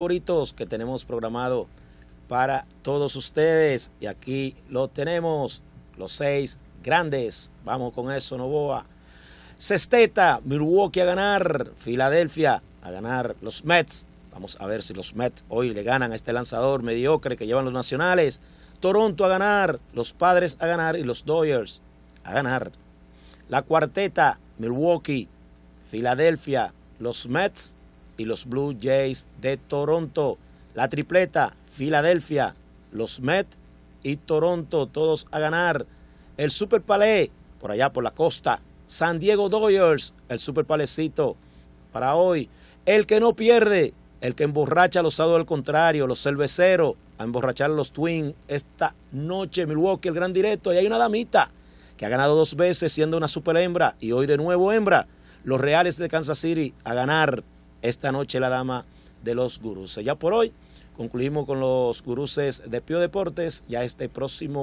favoritos que tenemos programado para todos ustedes. Y aquí lo tenemos, los seis grandes. Vamos con eso, Novoa. Sesteta, Milwaukee a ganar, Filadelfia a ganar, los Mets. Vamos a ver si los Mets hoy le ganan a este lanzador mediocre que llevan los nacionales. Toronto a ganar, los Padres a ganar y los Dodgers a ganar. La cuarteta, Milwaukee, Filadelfia, los Mets y los Blue Jays de Toronto. La tripleta, Filadelfia, los Mets y Toronto, todos a ganar. El Super Palais, por allá por la costa. San Diego Dodgers, el Super Palecito para hoy. El que no pierde, el que emborracha a los sábados al contrario, los cerveceros, a emborrachar a los Twins esta noche. Milwaukee, el gran directo. Y hay una damita que ha ganado dos veces siendo una super hembra y hoy de nuevo hembra. Los Reales de Kansas City a ganar esta noche la dama de los gurus. Ya por hoy concluimos con los guruses de Pio Deportes, ya este próximo...